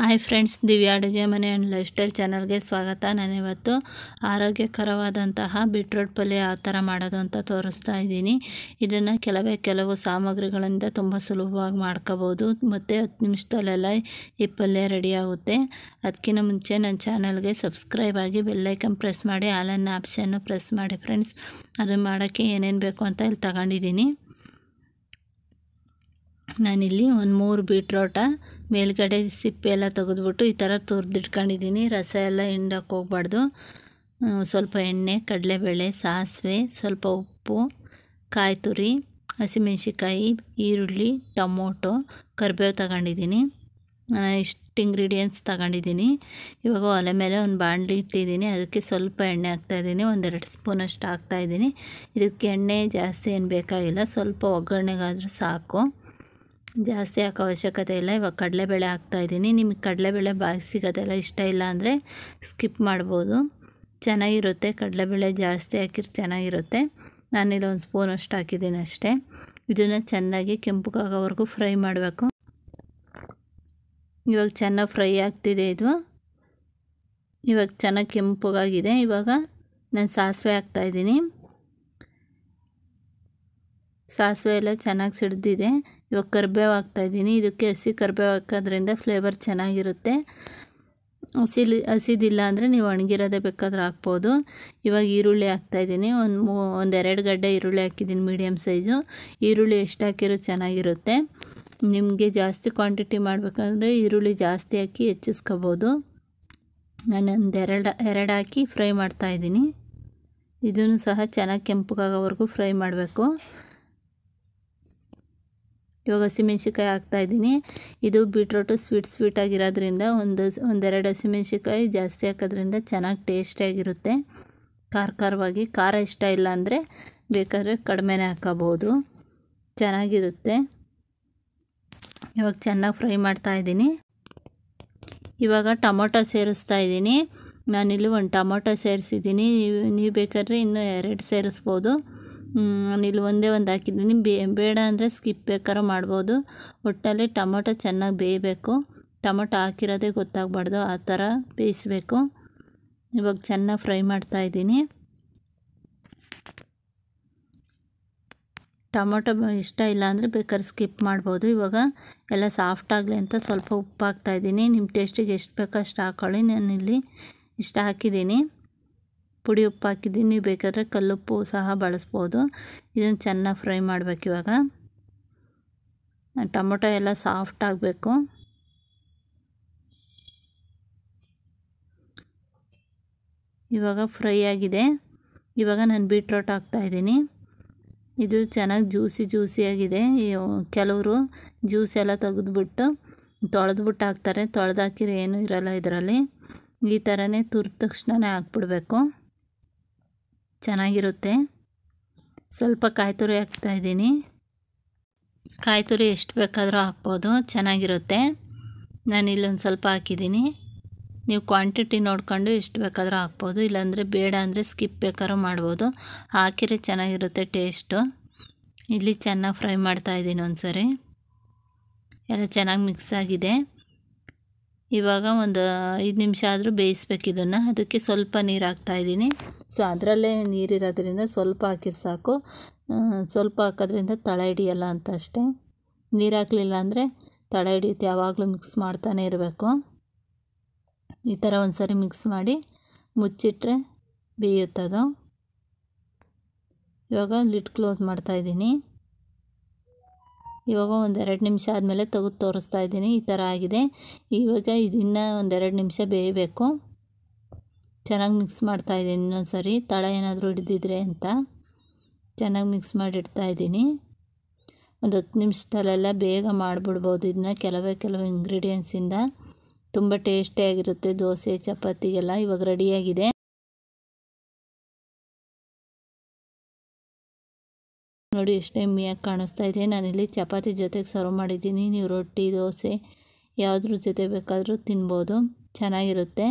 hi friends Divya ಅಡುಗೆ ಮನೆ and life style ಚಾನಲ್ಗೆ ಸ್ವಾಗತ ನಾನಿವತ್ತು ಆರೋಗ್ಯಕರವಾದಂತಹ ಬೀಟ್ರೋಟ್ ಪಲ್ಯ ಯಾವ ಥರ ಮಾಡೋದು ಅಂತ ತೋರಿಸ್ತಾ ಇದ್ದೀನಿ ಇದನ್ನು ಕೆಲವೇ ಕೆಲವು ಸಾಮಗ್ರಿಗಳಿಂದ ತುಂಬ ಸುಲಭವಾಗಿ ಮಾಡ್ಕೋಬೋದು ಮತ್ತು ಹತ್ತು ನಿಮಿಷದಲ್ಲೆಲ್ಲ ಈ ಪಲ್ಯ ರೆಡಿ ಆಗುತ್ತೆ ಅದಕ್ಕಿಂತ ಮುಂಚೆ ನನ್ನ ಚಾನಲ್ಗೆ ಸಬ್ಸ್ಕ್ರೈಬ್ ಆಗಿ ಬೆಲ್ಲೈಕನ್ ಪ್ರೆಸ್ ಮಾಡಿ ಆಲನ್ನ ಆಪ್ಷನ್ನು ಪ್ರೆಸ್ ಮಾಡಿ ಫ್ರೆಂಡ್ಸ್ ಅದನ್ನು ಮಾಡೋಕ್ಕೆ ಏನೇನು ಬೇಕು ಅಂತ ಇಲ್ಲಿ ತಗೊಂಡಿದ್ದೀನಿ ನಾನಿಲ್ಲಿ ಒಂದು ಮೂರು ಬೀಟ್ರೋಟ ಮೇಲ್ಗಡೆ ಸಿಪ್ಪೆ ಎಲ್ಲ ತೆಗೆದ್ಬಿಟ್ಟು ಈ ಥರ ತುರಿದಿಟ್ಕೊಂಡಿದ್ದೀನಿ ರಸ ಎಲ್ಲ ಹಿಂಡಕ್ಕೆ ಹೋಗ್ಬಾರ್ದು ಸ್ವಲ್ಪ ಎಣ್ಣೆ ಕಡಲೆಬೇಳೆ ಸಾಸಿವೆ ಸ್ವಲ್ಪ ಉಪ್ಪು ಕಾಯಿ ತುರಿ ಹಸಿಮೆಣ್ಸಿಕಾಯಿ ಈರುಳ್ಳಿ ಟೊಮೊಟೊ ಕರಿಬೇವು ತಗೊಂಡಿದ್ದೀನಿ ಇಷ್ಟು ಇಂಗ್ರೀಡಿಯೆಂಟ್ಸ್ ತಗೊಂಡಿದ್ದೀನಿ ಇವಾಗ ಒಲೆ ಮೇಲೆ ಒಂದು ಬಾಣಲಿ ಇಟ್ಟಿದ್ದೀನಿ ಅದಕ್ಕೆ ಸ್ವಲ್ಪ ಎಣ್ಣೆ ಹಾಕ್ತಾಯಿದ್ದೀನಿ ಒಂದೆರಡು ಸ್ಪೂನಷ್ಟು ಹಾಕ್ತಾಯಿದ್ದೀನಿ ಇದಕ್ಕೆ ಎಣ್ಣೆ ಜಾಸ್ತಿ ಏನು ಬೇಕಾಗಿಲ್ಲ ಸ್ವಲ್ಪ ಒಗ್ಗರಣೆಗಾದರೂ ಸಾಕು ಜಾಸ್ತಿ ಹಾಕೋ ಅವಶ್ಯಕತೆ ಇಲ್ಲ ಇವಾಗ ಕಡಲೆಬೇಳೆ ಹಾಕ್ತಾಯಿದ್ದೀನಿ ನಿಮಗೆ ಕಡಲೆಬೇಳೆ ಬಾಯಿ ಸಿಗೋದೆಲ್ಲ ಇಷ್ಟ ಇಲ್ಲ ಅಂದರೆ ಸ್ಕಿಪ್ ಮಾಡ್ಬೋದು ಚೆನ್ನಾಗಿರುತ್ತೆ ಕಡಲೆಬೇಳೆ ಜಾಸ್ತಿ ಹಾಕಿರೋ ಚೆನ್ನಾಗಿರುತ್ತೆ ನಾನಿಲ್ಲಿ ಒಂದು ಸ್ಪೂನ್ ಅಷ್ಟು ಹಾಕಿದ್ದೀನಿ ಅಷ್ಟೇ ಇದನ್ನು ಚೆನ್ನಾಗಿ ಕೆಂಪುಗಾಗೋವರೆಗೂ ಫ್ರೈ ಮಾಡಬೇಕು ಇವಾಗ ಚೆನ್ನಾಗಿ ಫ್ರೈ ಆಗ್ತಿದೆ ಇದು ಇವಾಗ ಚೆನ್ನಾಗಿ ಕೆಂಪುಗಾಗಿದೆ ಇವಾಗ ನಾನು ಸಾಸಿವೆ ಹಾಕ್ತಾಯಿದ್ದೀನಿ ಸಾಸಿವೆ ಎಲ್ಲ ಚೆನ್ನಾಗಿ ಸಿಡ್ದಿದೆ ಇವಾಗ ಕರಿಬೇವು ಹಾಕ್ತಾಯಿದ್ದೀನಿ ಇದಕ್ಕೆ ಹಸಿ ಕರ್ಬೇವು ಹಾಕೋದ್ರಿಂದ ಫ್ಲೇವರ್ ಚೆನ್ನಾಗಿರುತ್ತೆ ಹಸಿಲಿ ಹಸಿದಿಲ್ಲ ಅಂದರೆ ನೀವು ಒಣಗಿರೋದೇ ಬೇಕಾದ್ರೂ ಹಾಕ್ಬೋದು ಇವಾಗ ಈರುಳ್ಳಿ ಹಾಕ್ತಾಯಿದ್ದೀನಿ ಒಂದು ಮೂ ಒಂದೆರಡು ಗಡ್ಡೆ ಈರುಳ್ಳಿ ಹಾಕಿದ್ದೀನಿ ಮೀಡಿಯಮ್ ಸೈಜು ಈರುಳ್ಳಿ ಎಷ್ಟು ಹಾಕಿರೋ ಚೆನ್ನಾಗಿರುತ್ತೆ ನಿಮಗೆ ಜಾಸ್ತಿ ಕ್ವಾಂಟಿಟಿ ಮಾಡಬೇಕಂದ್ರೆ ಈರುಳ್ಳಿ ಜಾಸ್ತಿ ಹಾಕಿ ಹೆಚ್ಚಿಸ್ಕೋಬೋದು ನಾನು ಒಂದೆರಡು ಎರಡು ಎರಡು ಹಾಕಿ ಫ್ರೈ ಮಾಡ್ತಾಯಿದ್ದೀನಿ ಇದನ್ನು ಸಹ ಚೆನ್ನಾಗಿ ಕೆಂಪುಗಾಗೋವರೆಗೂ ಫ್ರೈ ಮಾಡಬೇಕು ಇವಾಗ ಹಸಿಮೆಣ್ಸಿಕಾಯಿ ಹಾಕ್ತಾಯಿದ್ದೀನಿ ಇದು ಬೀಟ್ರೋಟು ಸ್ವೀಟ್ ಸ್ವೀಟ್ ಆಗಿರೋದ್ರಿಂದ ಒಂದು ಒಂದೆರಡು ಹಸಿಮೆಣ್ಸಿಕಾಯಿ ಜಾಸ್ತಿ ಹಾಕೋದ್ರಿಂದ ಚೆನ್ನಾಗಿ ಟೇಸ್ಟಿಯಾಗಿರುತ್ತೆ ಖಾರ ಖಾರವಾಗಿ ಖಾರ ಇಷ್ಟ ಇಲ್ಲ ಅಂದರೆ ಬೇಕಾದ್ರೆ ಕಡಿಮೆನೇ ಹಾಕೋಬೋದು ಚೆನ್ನಾಗಿರುತ್ತೆ ಇವಾಗ ಚೆನ್ನಾಗಿ ಫ್ರೈ ಮಾಡ್ತಾಯಿದ್ದೀನಿ ಇವಾಗ ಟೊಮೊಟೊ ಸೇರಿಸ್ತಾ ಇದ್ದೀನಿ ನಾನಿಲ್ಲಿ ಒಂದು ಟೊಮೊಟೊ ಸೇರಿಸಿದ್ದೀನಿ ನೀವು ಬೇಕಾದ್ರೆ ಇನ್ನೂ ಎರಡು ಸೇರಿಸ್ಬೋದು ಇಲ್ಲಿ ಒಂದೇ ಒಂದು ಹಾಕಿದ್ದೀನಿ ಬೇ ಬೇಡ ಅಂದರೆ ಸ್ಕಿಪ್ ಬೇಕಾರು ಮಾಡ್ಬೋದು ಒಟ್ಟಲ್ಲಿ ಟೊಮೊಟೊ ಚೆನ್ನಾಗಿ ಬೇಯಬೇಕು ಟೊಮೊಟೊ ಹಾಕಿರೋದೇ ಗೊತ್ತಾಗಬಾರ್ದು ಆ ಥರ ಬೇಯಿಸಬೇಕು ಇವಾಗ ಚೆನ್ನಾಗಿ ಫ್ರೈ ಮಾಡ್ತಾಯಿದ್ದೀನಿ ಟೊಮೊಟೊ ಇಷ್ಟ ಇಲ್ಲ ಅಂದರೆ ಬೇಕಾದ್ರೆ ಸ್ಕಿಪ್ ಮಾಡ್ಬೋದು ಇವಾಗ ಎಲ್ಲ ಸಾಫ್ಟ್ ಆಗಲಿ ಅಂತ ಸ್ವಲ್ಪ ಉಪ್ಪು ಹಾಕ್ತಾಯಿದ್ದೀನಿ ನಿಮ್ಮ ಟೇಸ್ಟಿಗೆ ಎಷ್ಟು ಬೇಕೋ ಅಷ್ಟು ಹಾಕ್ಕೊಳ್ಳಿ ನಾನಿಲ್ಲಿ ಇಷ್ಟು ಹಾಕಿದ್ದೀನಿ ಪುಡಿ ಉಪ್ಪು ಹಾಕಿದ್ದೀನಿ ನೀವು ಬೇಕಾದರೆ ಕಲ್ಲುಪ್ಪು ಸಹ ಬಳಸ್ಬೋದು ಇದನ್ನು ಚೆನ್ನಾಗಿ ಫ್ರೈ ಮಾಡಬೇಕು ಇವಾಗ ಟೊಮೊಟೊ ಎಲ್ಲ ಸಾಫ್ಟ್ ಆಗಬೇಕು ಇವಾಗ ಫ್ರೈ ಆಗಿದೆ ಇವಾಗ ನಾನು ಬೀಟ್ರೋಟ್ ಹಾಕ್ತಾಯಿದ್ದೀನಿ ಇದು ಚೆನ್ನಾಗಿ ಜ್ಯೂಸಿ ಜ್ಯೂಸಿಯಾಗಿದೆ ಕೆಲವರು ಜ್ಯೂಸ್ ಎಲ್ಲ ತೆಗೆದ್ಬಿಟ್ಟು ತೊಳೆದ್ಬಿಟ್ಟು ಹಾಕ್ತಾರೆ ತೊಳೆದಾಕಿರೋ ಏನೂ ಇರೋಲ್ಲ ಇದರಲ್ಲಿ ಈ ಥರನೇ ತುರ್ದ ತಕ್ಷಣನೇ ಹಾಕ್ಬಿಡ್ಬೇಕು ಚೆನ್ನಾಗಿರುತ್ತೆ ಸ್ವಲ್ಪ ಕಾಯಿ ತುರಿ ಹಾಕ್ತಾಯಿದ್ದೀನಿ ಕಾಯಿ ತುರಿ ಎಷ್ಟು ಬೇಕಾದರೂ ಹಾಕ್ಬೋದು ಚೆನ್ನಾಗಿರುತ್ತೆ ನಾನು ಇಲ್ಲೊಂದು ಸ್ವಲ್ಪ ಹಾಕಿದ್ದೀನಿ ನೀವು ಕ್ವಾಂಟಿಟಿ ನೋಡಿಕೊಂಡು ಎಷ್ಟು ಬೇಕಾದರೂ ಹಾಕ್ಬೋದು ಇಲ್ಲಾಂದರೆ ಬೇಡ ಅಂದರೆ ಸ್ಕಿಪ್ ಬೇಕಾದ್ರೂ ಮಾಡ್ಬೋದು ಹಾಕಿದ್ರೆ ಚೆನ್ನಾಗಿರುತ್ತೆ ಟೇಸ್ಟು ಇಲ್ಲಿ ಚೆನ್ನಾಗಿ ಫ್ರೈ ಮಾಡ್ತಾಯಿದ್ದೀನಿ ಒಂದು ಸರಿ ಎಲ್ಲ ಚೆನ್ನಾಗಿ ಮಿಕ್ಸ್ ಆಗಿದೆ ಇವಾಗ ಒಂದು ಐದು ನಿಮಿಷ ಆದರೂ ಬೇಯಿಸ್ಬೇಕು ಇದನ್ನು ಅದಕ್ಕೆ ಸ್ವಲ್ಪ ನೀರು ಹಾಕ್ತಾಯಿದ್ದೀನಿ ಸೊ ಅದರಲ್ಲೇ ನೀರಿರೋದ್ರಿಂದ ಸ್ವಲ್ಪ ಹಾಕಿದ್ರೆ ಸಾಕು ಸ್ವಲ್ಪ ಹಾಕೋದ್ರಿಂದ ತಳ ಹಿಡಿಯಲ್ಲ ಅಂತ ಅಷ್ಟೇ ನೀರು ಹಾಕಲಿಲ್ಲ ಅಂದರೆ ತಳ ಹಿಡಿಯುತ್ತೆ ಯಾವಾಗಲೂ ಮಿಕ್ಸ್ ಮಾಡ್ತಾನೆ ಇರಬೇಕು ಈ ಥರ ಒಂದು ಸರಿ ಮಿಕ್ಸ್ ಮಾಡಿ ಮುಚ್ಚಿಟ್ರೆ ಬೇಯುತ್ತದು ಇವಾಗ ಲಿಡ್ ಕ್ಲೋಸ್ ಮಾಡ್ತಾಯಿದ್ದೀನಿ ಇವಾಗ ಎರಡು ನಿಮಿಷ ಆದಮೇಲೆ ತೆಗೆದು ತೋರಿಸ್ತಾ ಇದ್ದೀನಿ ಈ ಥರ ಆಗಿದೆ ಇವಾಗ ಇದನ್ನು ಒಂದೆರಡು ನಿಮಿಷ ಬೇಯಬೇಕು ಚೆನ್ನಾಗಿ ಮಿಕ್ಸ್ ಮಾಡ್ತಾಯಿದ್ದೀನಿ ಇನ್ನೊಂದು ಸರಿ ತಳ ಏನಾದರೂ ಹಿಡಿದಿದ್ರೆ ಅಂತ ಚೆನ್ನಾಗಿ ಮಿಕ್ಸ್ ಮಾಡಿಡ್ತಾ ಇದ್ದೀನಿ ಒಂದು ಹತ್ತು ನಿಮಿಷದಲ್ಲೆಲ್ಲ ಬೇಗ ಮಾಡಿಬಿಡ್ಬೋದು ಇದನ್ನ ಕೆಲವೇ ಕೆಲವು ಇಂಗ್ರೀಡಿಯೆಂಟ್ಸಿಂದ ತುಂಬ ಟೇಸ್ಟಿಯಾಗಿರುತ್ತೆ ದೋಸೆ ಚಪಾತಿಗೆಲ್ಲ ಇವಾಗ ರೆಡಿಯಾಗಿದೆ ನೋಡಿ ಎಷ್ಟು ಎಮ್ಮಿಯಾಗಿ ಕಾಣಿಸ್ತಾ ಇದೆ ನಾನಿಲ್ಲಿ ಚಪಾತಿ ಜೊತೆಗೆ ಸರ್ವ್ ಮಾಡಿದ್ದೀನಿ ನೀವು ರೊಟ್ಟಿ ದೋಸೆ ಯಾವುದ್ರ ಜೊತೆ ಬೇಕಾದರೂ ತಿನ್ಬೋದು ಚೆನ್ನಾಗಿರುತ್ತೆ